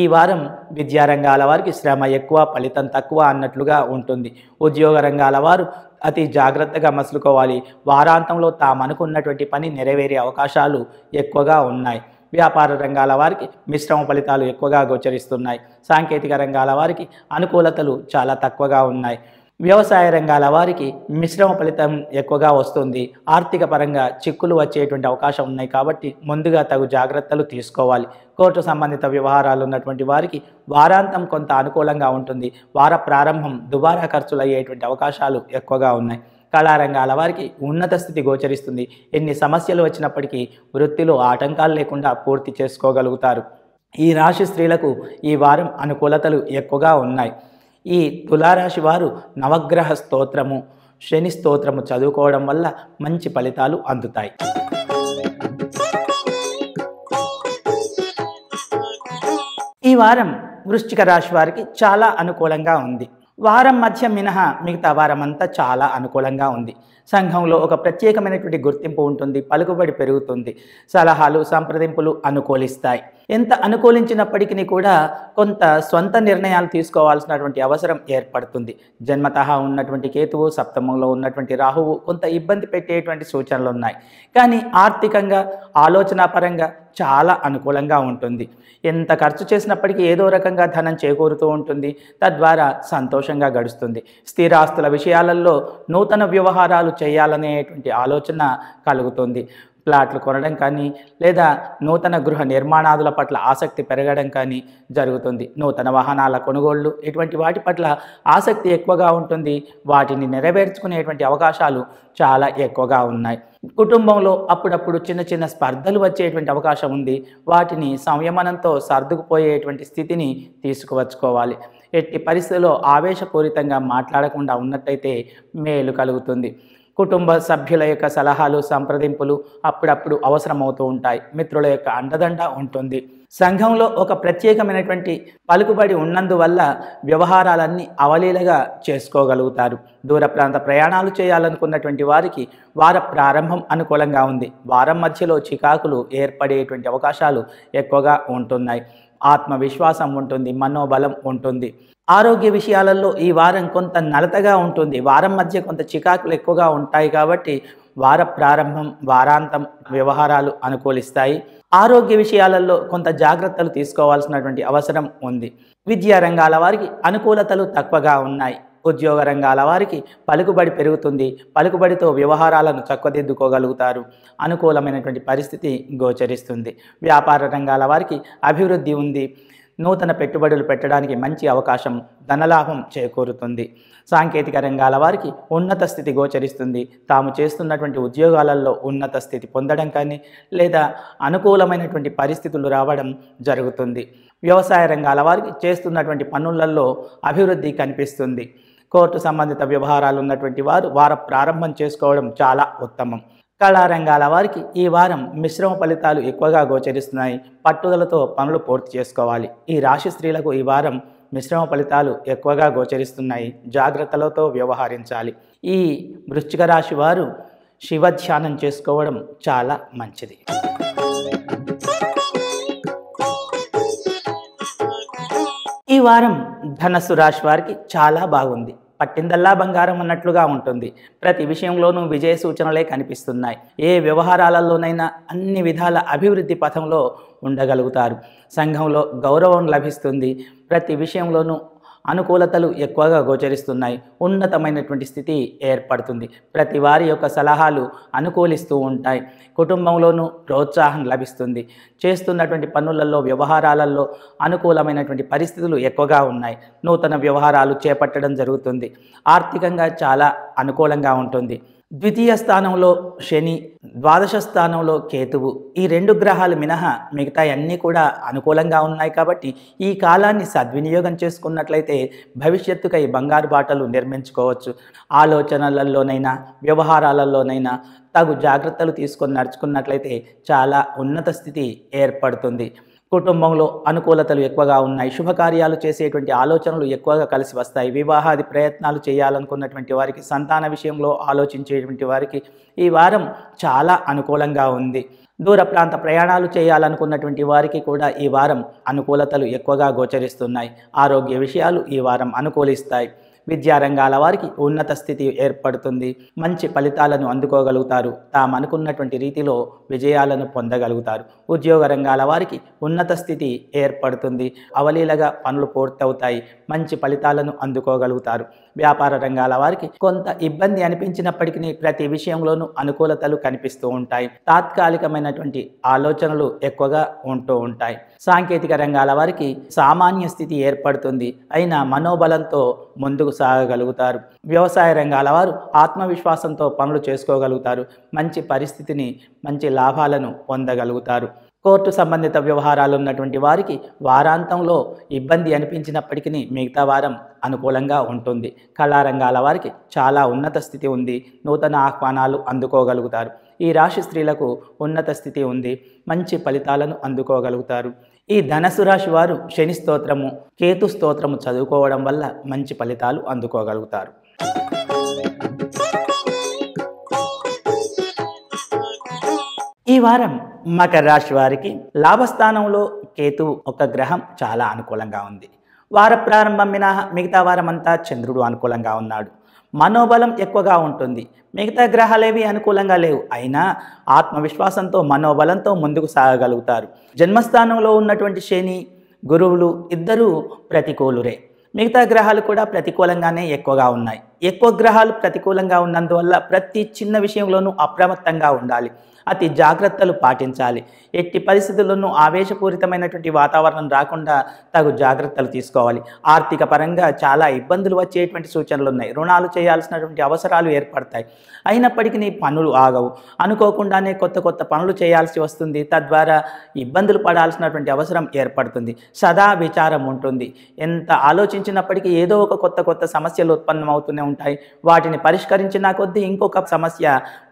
ఈ వారం విద్యారంగాల వారికి శ్రమ ఎక్కువ ఫలితం తక్కువ అన్నట్లుగా ఉంటుంది ఉద్యోగ రంగాల వారు అతి జాగ్రత్తగా మసులుకోవాలి వారాంతంలో తాము అనుకున్నటువంటి పని నెరవేరే అవకాశాలు ఎక్కువగా ఉన్నాయి వ్యాపార రంగాల వారికి మిశ్రమ ఫలితాలు ఎక్కువగా గోచరిస్తున్నాయి సాంకేతిక రంగాల వారికి అనుకూలతలు చాలా తక్కువగా ఉన్నాయి వ్యవసాయ రంగాల వారికి మిశ్రమ ఫలితం ఎక్కువగా వస్తుంది ఆర్థిక పరంగా చిక్కులు వచ్చేటువంటి అవకాశం ఉన్నాయి కాబట్టి ముందుగా తగు జాగ్రత్తలు తీసుకోవాలి కోర్టు సంబంధిత వ్యవహారాలు ఉన్నటువంటి వారికి వారాంతం కొంత అనుకూలంగా ఉంటుంది వార ప్రారంభం దుబారా ఖర్చులు అయ్యేటువంటి అవకాశాలు ఎక్కువగా ఉన్నాయి కళారంగాల వారికి ఉన్నత స్థితి గోచరిస్తుంది ఎన్ని సమస్యలు వచ్చినప్పటికీ వృత్తిలో ఆటంకాలు లేకుండా పూర్తి చేసుకోగలుగుతారు ఈ రాశి స్త్రీలకు ఈ వారం అనుకూలతలు ఎక్కువగా ఉన్నాయి ఈ తులారాశి వారు నవగ్రహ స్తోత్రము శని స్తోత్రము చదువుకోవడం వల్ల మంచి ఫలితాలు అందుతాయి ఈ వారం వృశ్చిక రాశి వారికి చాలా అనుకూలంగా ఉంది వారం మధ్య మినహా మిగతా వారం అంతా చాలా అనుకూలంగా ఉంది సంఘంలో ఒక ప్రత్యేకమైనటువంటి గుర్తింపు ఉంటుంది పలుకుబడి పెరుగుతుంది సలహాలు సంప్రదింపులు అనుకూలిస్తాయి ఎంత అనుకూలించినప్పటికీ కూడా కొంత సొంత నిర్ణయాలు తీసుకోవాల్సినటువంటి అవసరం ఏర్పడుతుంది జన్మతహా ఉన్నటువంటి కేతువు సప్తమంలో ఉన్నటువంటి రాహువు కొంత ఇబ్బంది పెట్టేటువంటి సూచనలు ఉన్నాయి కానీ ఆర్థికంగా ఆలోచనాపరంగా చాలా అనుకూలంగా ఉంటుంది ఎంత ఖర్చు చేసినప్పటికీ ఏదో రకంగా ధనం చేకూరుతూ ఉంటుంది తద్వారా సంతోషంగా గడుస్తుంది స్థిరాస్తుల విషయాలలో నూతన వ్యవహారాలు చేయాలనేటువంటి ఆలోచన కలుగుతుంది ప్లాట్లు కొనడం కానీ లేదా నూతన గృహ నిర్మాణాదుల పట్ల ఆసక్తి పెరగడం కానీ జరుగుతుంది నూతన వాహనాల కొనుగోళ్లు ఇటువంటి వాటి పట్ల ఆసక్తి ఎక్కువగా ఉంటుంది వాటిని నెరవేర్చుకునేటువంటి అవకాశాలు చాలా ఎక్కువగా ఉన్నాయి కుటుంబంలో అప్పుడప్పుడు చిన్న చిన్న స్పర్ధలు వచ్చేటువంటి అవకాశం ఉంది వాటిని సంయమనంతో సర్దుకుపోయేటువంటి స్థితిని తీసుకువచ్చుకోవాలి ఎట్టి పరిస్థితుల్లో ఆవేశపూరితంగా మాట్లాడకుండా ఉన్నట్టయితే మేలు కలుగుతుంది కుటుంబ సభ్యుల యొక్క సలహాలు సంప్రదింపులు అప్పుడప్పుడు అవసరమవుతూ ఉంటాయి మిత్రుల యొక్క అండదండ ఉంటుంది సంఘంలో ఒక ప్రత్యేకమైనటువంటి పలుకుబడి ఉన్నందువల్ల వ్యవహారాలన్నీ అవలీలగా చేసుకోగలుగుతారు దూర ప్రాంత ప్రయాణాలు చేయాలనుకున్నటువంటి వారికి వార ప్రారంభం అనుకూలంగా ఉంది వారం మధ్యలో చికాకులు ఏర్పడేటువంటి అవకాశాలు ఎక్కువగా ఉంటున్నాయి ఆత్మవిశ్వాసం ఉంటుంది మనోబలం ఉంటుంది ఆరోగ్య విషయాలలో ఈ వారం కొంత నలతగా ఉంటుంది వారం మధ్య కొంత చికాకులు ఎక్కువగా ఉంటాయి కాబట్టి వార ప్రారంభం వారాంతం వ్యవహారాలు అనుకూలిస్తాయి ఆరోగ్య విషయాలలో కొంత జాగ్రత్తలు తీసుకోవాల్సినటువంటి అవసరం ఉంది విద్యా రంగాల వారికి అనుకూలతలు తక్కువగా ఉన్నాయి ఉద్యోగ రంగాల వారికి పలుకుబడి పెరుగుతుంది పలుకుబడితో వ్యవహారాలను చక్కదిద్దుకోగలుగుతారు అనుకూలమైనటువంటి పరిస్థితి గోచరిస్తుంది వ్యాపార రంగాల వారికి అభివృద్ధి ఉంది నూతన పెట్టుబడులు పెట్టడానికి మంచి అవకాశం ధనలాభం చేకూరుతుంది సాంకేతిక రంగాల వారికి ఉన్నత స్థితి గోచరిస్తుంది తాము చేస్తున్నటువంటి ఉద్యోగాలలో ఉన్నత స్థితి పొందడం కానీ లేదా అనుకూలమైనటువంటి పరిస్థితులు రావడం జరుగుతుంది వ్యవసాయ రంగాల వారికి చేస్తున్నటువంటి పనులలో అభివృద్ధి కనిపిస్తుంది కోర్టు సంబంధిత వ్యవహారాలు ఉన్నటువంటి వారు వార ప్రారంభం చేసుకోవడం చాలా ఉత్తమం కళారంగాల వారికి ఈ వారం మిశ్రమ ఫలితాలు ఎక్కువగా గోచరిస్తున్నాయి పట్టుదలతో పనులు పూర్తి చేసుకోవాలి ఈ రాశి స్త్రీలకు ఈ వారం మిశ్రమ ఫలితాలు ఎక్కువగా గోచరిస్తున్నాయి జాగ్రత్తలతో వ్యవహరించాలి ఈ వృశ్చిక రాశి వారు శివ ధ్యానం చేసుకోవడం చాలా మంచిది ఈ వారం ధనస్సు రాశి వారికి చాలా బాగుంది పట్టిందల్లా బంగారం అన్నట్లుగా ఉంటుంది ప్రతి విషయంలోనూ విజయ సూచనలే కనిపిస్తున్నాయి ఏ వ్యవహారాలలోనైనా అన్ని విధాల అభివృద్ధి పథంలో ఉండగలుగుతారు సంఘంలో గౌరవం లభిస్తుంది ప్రతి విషయంలోనూ అనుకూలతలు ఎక్కువగా గోచరిస్తున్నాయి ఉన్నతమైనటువంటి స్థితి ఏర్పడుతుంది ప్రతి వారి యొక్క సలహాలు అనుకూలిస్తూ ఉంటాయి కుటుంబంలోనూ ప్రోత్సాహం లభిస్తుంది చేస్తున్నటువంటి పనులలో వ్యవహారాలలో అనుకూలమైనటువంటి పరిస్థితులు ఎక్కువగా ఉన్నాయి నూతన వ్యవహారాలు చేపట్టడం జరుగుతుంది ఆర్థికంగా చాలా అనుకూలంగా ఉంటుంది ద్వితీయ స్థానంలో శని ద్వాదశ స్థానంలో కేతువు ఈ రెండు గ్రహాలు మినహా మిగతా అన్నీ కూడా అనుకూలంగా ఉన్నాయి కాబట్టి ఈ కాలాన్ని సద్వినియోగం చేసుకున్నట్లయితే భవిష్యత్తుకై బంగారు బాటలు నిర్మించుకోవచ్చు ఆలోచనలలోనైనా వ్యవహారాలలోనైనా తగు జాగ్రత్తలు తీసుకొని నడుచుకున్నట్లయితే చాలా ఉన్నత స్థితి ఏర్పడుతుంది కుటుంబంలో అనుకూలతలు ఎక్కువగా ఉన్నాయి శుభకార్యాలు చేసేటువంటి ఆలోచనలు ఎక్కువగా కలిసి వస్తాయి వివాహాది ప్రయత్నాలు చేయాలనుకున్నటువంటి వారికి సంతాన విషయంలో ఆలోచించేటువంటి వారికి ఈ వారం చాలా అనుకూలంగా ఉంది దూర ప్రాంత ప్రయాణాలు చేయాలనుకున్నటువంటి వారికి కూడా ఈ వారం అనుకూలతలు ఎక్కువగా గోచరిస్తున్నాయి ఆరోగ్య విషయాలు ఈ వారం అనుకూలిస్తాయి విద్యారంగాల వారికి ఉన్నత స్థితి ఏర్పడుతుంది మంచి ఫలితాలను అందుకోగలుగుతారు తాము అనుకున్నటువంటి రీతిలో విజయాలను పొందగలుగుతారు ఉద్యోగ రంగాల వారికి ఉన్నత స్థితి ఏర్పడుతుంది అవలీలగా పనులు పూర్తవుతాయి మంచి ఫలితాలను అందుకోగలుగుతారు వ్యాపార రంగాల వారికి కొంత ఇబ్బంది అనిపించినప్పటికీ ప్రతి విషయంలోనూ అనుకూలతలు కనిపిస్తూ ఉంటాయి తాత్కాలికమైనటువంటి ఆలోచనలు ఎక్కువగా ఉంటూ ఉంటాయి సాంకేతిక రంగాల వారికి సామాన్య స్థితి ఏర్పడుతుంది అయినా మనోబలంతో ముందుకు సాగగలుగుతారు వ్యవసాయ రంగాల వారు ఆత్మవిశ్వాసంతో పనులు చేసుకోగలుగుతారు మంచి పరిస్థితిని మంచి లాభాలను పొందగలుగుతారు కోర్టు సంబంధిత వ్యవహారాలు ఉన్నటువంటి వారికి వారాంతంలో ఇబ్బంది అనిపించినప్పటికీ మిగతా వారం అనుకూలంగా ఉంటుంది కళారంగాల వారికి చాలా ఉన్నత స్థితి ఉంది నూతన ఆహ్వానాలు అందుకోగలుగుతారు ఈ రాశి స్త్రీలకు ఉన్నత స్థితి ఉంది మంచి ఫలితాలను అందుకోగలుగుతారు ఈ ధనసు రాశి వారు శని స్తోత్రము కేతు స్తోత్రము చదువుకోవడం వల్ల మంచి ఫలితాలు అందుకోగలుగుతారు ఈ వారం మకర రాశి వారికి లాభస్థానంలో కేతు ఒక గ్రహం చాలా అనుకూలంగా ఉంది వార ప్రారంభం మినహా మిగతా వారం అంతా చంద్రుడు అనుకూలంగా ఉన్నాడు మనోబలం ఎక్కువగా ఉంటుంది మిగతా గ్రహాలేవి అనుకూలంగా లేవు అయినా ఆత్మవిశ్వాసంతో మనోబలంతో ముందుకు సాగగలుగుతారు జన్మస్థానంలో ఉన్నటువంటి శని గురువులు ఇద్దరూ ప్రతికూలురే మిగతా గ్రహాలు కూడా ప్రతికూలంగానే ఎక్కువగా ఉన్నాయి ఎక్కువ గ్రహాలు ప్రతికూలంగా ఉన్నందువల్ల ప్రతి చిన్న విషయంలోనూ అప్రమత్తంగా ఉండాలి అతి జాగ్రత్తలు పాటించాలి ఎట్టి పరిస్థితుల్లోనూ ఆవేశపూరితమైనటువంటి వాతావరణం రాకుండా తగు జాగ్రత్తలు తీసుకోవాలి ఆర్థిక పరంగా చాలా ఇబ్బందులు వచ్చేటువంటి సూచనలు ఉన్నాయి రుణాలు చేయాల్సినటువంటి అవసరాలు ఏర్పడతాయి అయినప్పటికీ నీ పనులు ఆగవు అనుకోకుండానే కొత్త కొత్త పనులు చేయాల్సి వస్తుంది తద్వారా ఇబ్బందులు పడాల్సినటువంటి అవసరం ఏర్పడుతుంది సదా విచారం ఉంటుంది ఎంత ఆలోచించినప్పటికీ ఏదో ఒక కొత్త కొత్త సమస్యలు ఉత్పన్నమవుతూనే ఉంటాయి వాటిని పరిష్కరించిన కొద్దీ ఇంకొక సమస్య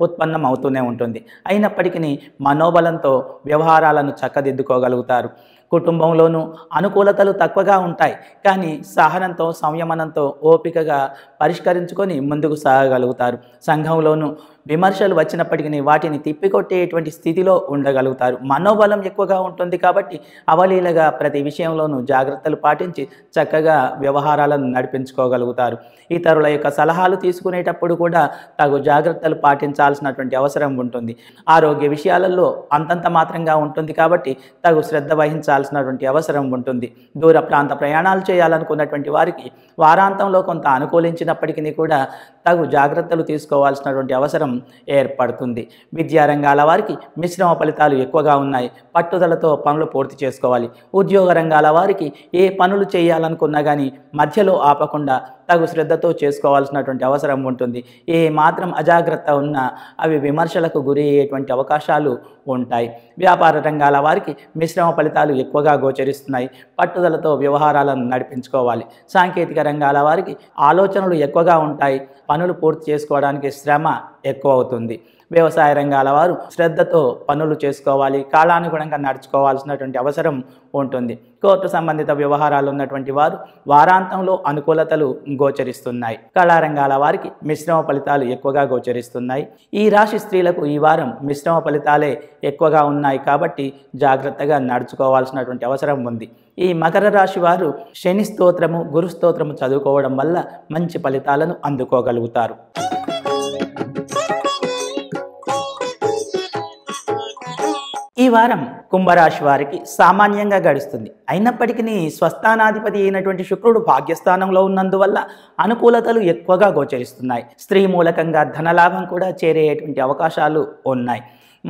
ఉత్పన్నం అవుతూనే ఉంటుంది అయిన అయినప్పటికీ మనోబలంతో వ్యవహారాలను చక్కదిద్దుకోగలుగుతారు కుటుంబంలోనూ అనుకూలతలు తక్కువగా ఉంటాయి కానీ సహనంతో సంయమనంతో ఓపికగా పరిష్కరించుకొని ముందుకు సాగగలుగుతారు సంఘంలోనూ విమర్శలు వచ్చినప్పటికీ వాటిని తిప్పికొట్టేటువంటి స్థితిలో ఉండగలుగుతారు మనోబలం ఎక్కువగా ఉంటుంది కాబట్టి అవలీలగా ప్రతి విషయంలోనూ జాగ్రత్తలు పాటించి చక్కగా వ్యవహారాలను నడిపించుకోగలుగుతారు ఇతరుల యొక్క సలహాలు తీసుకునేటప్పుడు కూడా తగు జాగ్రత్తలు పాటించాల్సినటువంటి అవసరం ఉంటుంది ఆరోగ్య విషయాలలో అంతంత మాత్రంగా ఉంటుంది కాబట్టి తగు శ్రద్ధ వహించాల్సినటువంటి అవసరం ఉంటుంది దూర ప్రాంత ప్రయాణాలు చేయాలనుకున్నటువంటి వారికి వారాంతంలో కొంత అనుకూలించినప్పటికీ కూడా తగు జాగ్రత్తలు తీసుకోవాల్సినటువంటి అవసరం ఏర్పడుతుంది విద్యారంగాల వారికి మిశ్రమ ఫలితాలు ఎక్కువగా ఉన్నాయి పట్టుదలతో పనులు పూర్తి చేసుకోవాలి ఉద్యోగ రంగాల వారికి ఏ పనులు చేయాలనుకున్నా కానీ మధ్యలో ఆపకుండా తగు శ్రద్ధతో చేసుకోవాల్సినటువంటి అవసరం ఉంటుంది ఏ మాత్రం అజాగ్రత్త ఉన్నా అవి విమర్శలకు గురి అయ్యేటువంటి అవకాశాలు ఉంటాయి వ్యాపార రంగాల వారికి మిశ్రమ ఫలితాలు ఎక్కువగా గోచరిస్తున్నాయి పట్టుదలతో వ్యవహారాలను నడిపించుకోవాలి సాంకేతిక రంగాల వారికి ఆలోచనలు ఎక్కువగా ఉంటాయి పనులు పూర్తి చేసుకోవడానికి శ్రమ ఎక్కువ అవుతుంది వ్యవసాయ రంగాల వారు శ్రద్ధతో పనులు చేసుకోవాలి కాలానుగుణంగా నడుచుకోవాల్సినటువంటి అవసరం ఉంటుంది కోర్టు సంబంధిత వ్యవహారాలు ఉన్నటువంటి వారు వారాంతంలో అనుకూలతలు గోచరిస్తున్నాయి కళారంగాల వారికి మిశ్రమ ఫలితాలు ఎక్కువగా గోచరిస్తున్నాయి ఈ రాశి స్త్రీలకు ఈ వారం మిశ్రమ ఫలితాలే ఎక్కువగా ఉన్నాయి కాబట్టి జాగ్రత్తగా నడుచుకోవాల్సినటువంటి అవసరం ఉంది ఈ మకర రాశి వారు శని స్తోత్రము గురు స్తోత్రము చదువుకోవడం వల్ల మంచి ఫలితాలను అందుకోగలుగుతారు వారం కుంభరాశి వారికి సామాన్యంగా గడుస్తుంది అయినప్పటికీ స్వస్థానాధిపతి అయినటువంటి శుక్రుడు భాగ్యస్థానంలో ఉన్నందువల్ల అనుకూలతలు ఎక్కువగా గోచరిస్తున్నాయి స్త్రీ మూలకంగా ధనలాభం కూడా చేరేటువంటి అవకాశాలు ఉన్నాయి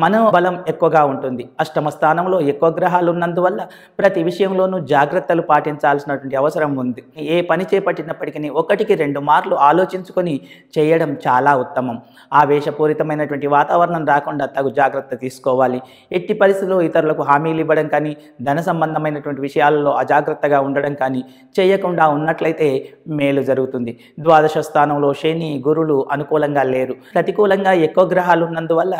మనోబలం ఎక్కువగా ఉంటుంది అష్టమ స్థానంలో ఎక్కువ గ్రహాలు ఉన్నందువల్ల ప్రతి విషయంలోనూ జాగ్రత్తలు పాటించాల్సినటువంటి అవసరం ఉంది ఏ పని చేపట్టినప్పటికీ ఒకటికి రెండు మార్లు ఆలోచించుకొని చేయడం చాలా ఉత్తమం ఆవేశపూరితమైనటువంటి వాతావరణం రాకుండా తగు జాగ్రత్త తీసుకోవాలి ఎట్టి పరిస్థితుల్లో ఇతరులకు హామీలు ఇవ్వడం కానీ ధన సంబంధమైనటువంటి విషయాలలో అజాగ్రత్తగా ఉండడం కానీ చేయకుండా ఉన్నట్లయితే మేలు జరుగుతుంది ద్వాదశ స్థానంలో శని గురులు అనుకూలంగా లేరు ప్రతికూలంగా ఎక్కువ గ్రహాలు ఉన్నందువల్ల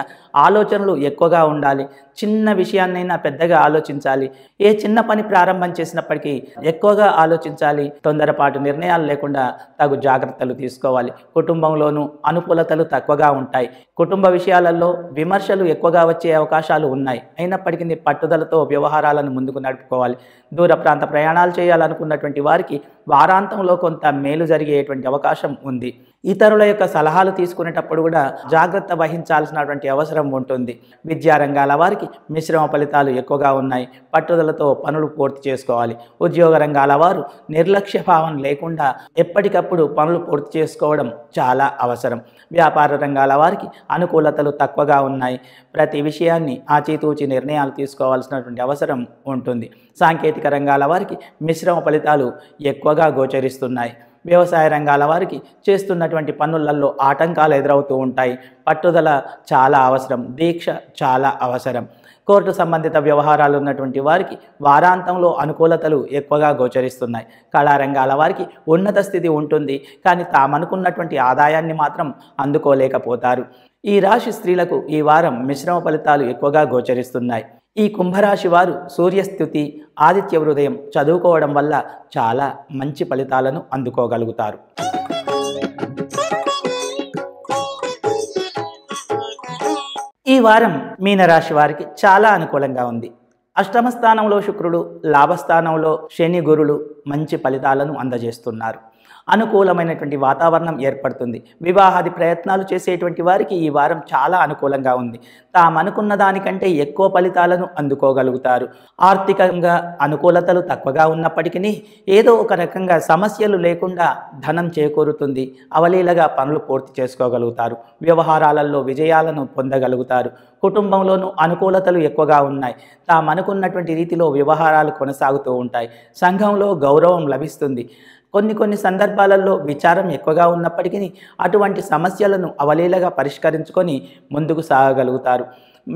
ఆలోచన ఆలోచనలు ఎక్కువగా ఉండాలి చిన్న విషయాన్నైనా పెద్దగా ఆలోచించాలి ఏ చిన్న పని ప్రారంభం చేసినప్పటికీ ఎక్కువగా ఆలోచించాలి తొందరపాటు నిర్ణయాలు లేకుండా తగు జాగ్రత్తలు తీసుకోవాలి కుటుంబంలోనూ అనుకూలతలు తక్కువగా ఉంటాయి కుటుంబ విషయాలలో విమర్శలు ఎక్కువగా వచ్చే అవకాశాలు ఉన్నాయి అయినప్పటికీ పట్టుదలతో వ్యవహారాలను ముందుకు నడుపుకోవాలి దూర ప్రాంత ప్రయాణాలు చేయాలనుకున్నటువంటి వారికి వారాంతంలో కొంత మేలు జరిగేటువంటి అవకాశం ఉంది ఇతరుల యొక్క సలహాలు తీసుకునేటప్పుడు కూడా జాగ్రత్త వహించాల్సినటువంటి అవసరం ఉంటుంది విద్యా రంగాల వారికి మిశ్రమ ఫలితాలు ఎక్కువగా ఉన్నాయి పట్టుదలతో పనులు పూర్తి చేసుకోవాలి ఉద్యోగ రంగాల వారు నిర్లక్ష్య భావం లేకుండా ఎప్పటికప్పుడు పనులు పూర్తి చేసుకోవడం చాలా అవసరం వ్యాపార రంగాల వారికి అనుకూలతలు తక్కువగా ఉన్నాయి ప్రతి విషయాన్ని ఆచితూచి నిర్ణయాలు తీసుకోవాల్సినటువంటి అవసరం ఉంటుంది సాంకేతిక రంగాల వారికి మిశ్రమ ఫలితాలు ఎక్కువగా గోచరిస్తున్నాయి వ్యవసాయ రంగాల వారికి చేస్తున్నటువంటి పనులలో ఆటంకాలు ఎదురవుతూ ఉంటాయి పట్టుదల చాలా అవసరం దీక్ష చాలా అవసరం కోర్టు సంబంధిత వ్యవహారాలు ఉన్నటువంటి వారికి వారాంతంలో అనుకూలతలు ఎక్కువగా గోచరిస్తున్నాయి కళారంగాల వారికి ఉన్నత స్థితి ఉంటుంది కానీ తామనుకున్నటువంటి ఆదాయాన్ని మాత్రం అందుకోలేకపోతారు ఈ రాశి స్త్రీలకు ఈ వారం మిశ్రమ ఫలితాలు ఎక్కువగా గోచరిస్తున్నాయి ఈ కుంభరాశి వారు సూర్యస్థుతి ఆదిత్య హృదయం చదువుకోవడం వల్ల చాలా మంచి ఫలితాలను అందుకోగలుగుతారు ఈ వారం మీనరాశి వారికి చాలా అనుకూలంగా ఉంది అష్టమ స్థానంలో శుక్రుడు లాభస్థానంలో శని గురులు మంచి ఫలితాలను అందజేస్తున్నారు అనుకూలమైనటువంటి వాతావరణం ఏర్పడుతుంది వివాహాది ప్రయత్నాలు చేసేటువంటి వారికి ఈ వారం చాలా అనుకూలంగా ఉంది తాము అనుకున్న దానికంటే ఎక్కువ ఫలితాలను అందుకోగలుగుతారు ఆర్థికంగా అనుకూలతలు తక్కువగా ఉన్నప్పటికీ ఏదో ఒక రకంగా సమస్యలు లేకుండా ధనం చేకూరుతుంది అవలీలగా పనులు పూర్తి చేసుకోగలుగుతారు వ్యవహారాలలో విజయాలను పొందగలుగుతారు కుటుంబంలోనూ అనుకూలతలు ఎక్కువగా ఉన్నాయి తాము అనుకున్నటువంటి రీతిలో వ్యవహారాలు కొనసాగుతూ ఉంటాయి సంఘంలో గౌరవం లభిస్తుంది కొన్ని కొన్ని సందర్భాలలో విచారం ఎక్కువగా ఉన్నప్పటికీ అటువంటి సమస్యలను అవలీలగా పరిష్కరించుకొని ముందుకు సాగగలుగుతారు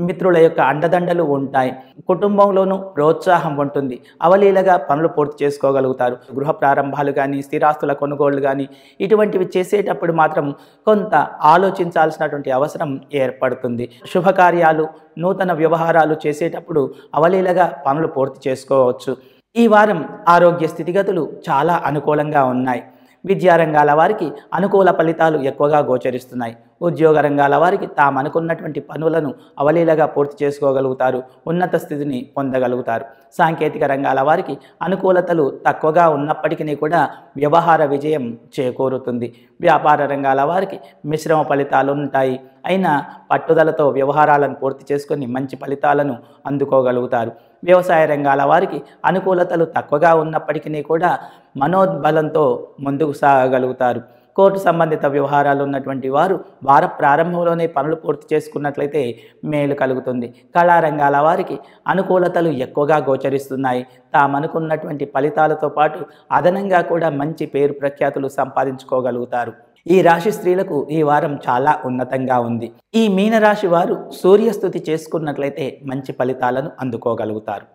మిత్రుల యొక్క అండదండలు ఉంటాయి కుటుంబంలోనూ ప్రోత్సాహం ఉంటుంది అవలీలగా పనులు పూర్తి చేసుకోగలుగుతారు గృహ ప్రారంభాలు కానీ స్థిరాస్తుల కొనుగోళ్లు కానీ ఇటువంటివి చేసేటప్పుడు మాత్రం కొంత ఆలోచించాల్సినటువంటి అవసరం ఏర్పడుతుంది శుభకార్యాలు నూతన వ్యవహారాలు చేసేటప్పుడు అవలీలగా పనులు పూర్తి చేసుకోవచ్చు ఈ వారం ఆరోగ్య స్థితిగతులు చాలా అనుకూలంగా ఉన్నాయి విద్యారంగాల వారికి అనుకూల ఫలితాలు ఎక్కువగా గోచరిస్తున్నాయి ఉద్యోగ రంగాల వారికి తాము అనుకున్నటువంటి పనులను అవలీలగా పూర్తి చేసుకోగలుగుతారు ఉన్నత స్థితిని పొందగలుగుతారు సాంకేతిక రంగాల వారికి అనుకూలతలు తక్కువగా ఉన్నప్పటికీ కూడా వ్యవహార విజయం చేకూరుతుంది వ్యాపార రంగాల వారికి మిశ్రమ ఫలితాలు ఉంటాయి అయినా పట్టుదలతో వ్యవహారాలను పూర్తి చేసుకొని మంచి ఫలితాలను అందుకోగలుగుతారు వ్యవసాయ రంగాల వారికి అనుకూలతలు తక్కువగా ఉన్నప్పటికీ కూడా మనోద్బలంతో ముందుకు సాగగలుగుతారు కోర్టు సంబంధిత వ్యవహారాలు ఉన్నటువంటి వారు వార ప్రారంభంలోనే పనులు పూర్తి చేసుకున్నట్లయితే మేలు కలుగుతుంది కళారంగాల వారికి అనుకూలతలు ఎక్కువగా గోచరిస్తున్నాయి తామనుకున్నటువంటి ఫలితాలతో పాటు అదనంగా కూడా మంచి పేరు ప్రఖ్యాతులు సంపాదించుకోగలుగుతారు ఈ రాశి స్త్రీలకు ఈ వారం చాలా ఉన్నతంగా ఉంది ఈ మీనరాశి వారు సూర్యస్థుతి చేసుకున్నట్లయితే మంచి ఫలితాలను అందుకోగలుగుతారు